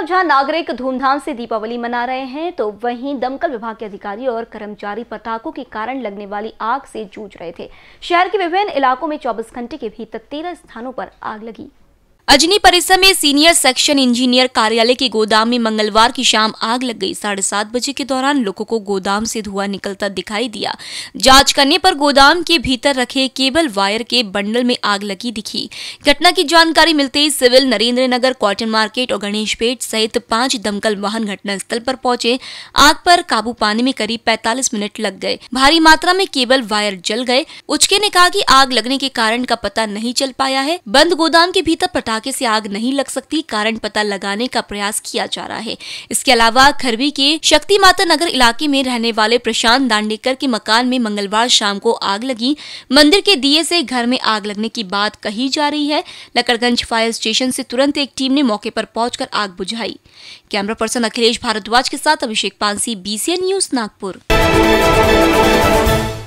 तरफ जहां नागरिक धूमधाम से दीपावली मना रहे हैं तो वहीं दमकल विभाग के अधिकारी और कर्मचारी पटाखों के कारण लगने वाली आग से जूझ रहे थे शहर के विभिन्न इलाकों में 24 घंटे के भीतर तेरह स्थानों पर आग लगी अजनी परिसर में सीनियर सेक्शन इंजीनियर कार्यालय के गोदाम में मंगलवार की शाम आग लग गई साढ़े सात बजे के दौरान लोगों को गोदाम से धुआं निकलता दिखाई दिया जांच करने पर गोदाम के भीतर रखे केबल वायर के बंडल में आग लगी दिखी घटना की जानकारी मिलते ही civil Narendra Nagar cotton market और गणेश पेट सहित पांच दमकल वाहन घटनास्थल पर पहुंचे आग पर काबू पाने में करीब पैतालीस मिनट लग गए भारी मात्रा में केबल वायर जल गए उचके ने कहा की आग लगने के कारण का पता नहीं चल पाया है बंद गोदाम के भीतर पटाख धमाके से आग नहीं लग सकती कारण पता लगाने का प्रयास किया जा रहा है इसके अलावा खरबी के शक्ति माता नगर इलाके में रहने वाले प्रशांत दांडेकर के मकान में मंगलवार शाम को आग लगी मंदिर के दिए से घर में आग लगने की बात कही जा रही है लकड़गंज फायर स्टेशन से तुरंत एक टीम ने मौके पर पहुंचकर आग बुझाई कैमरा पर्सन अखिलेश भारद्वाज के साथ अभिषेक पांसी बीसीएन न्यूज नागपुर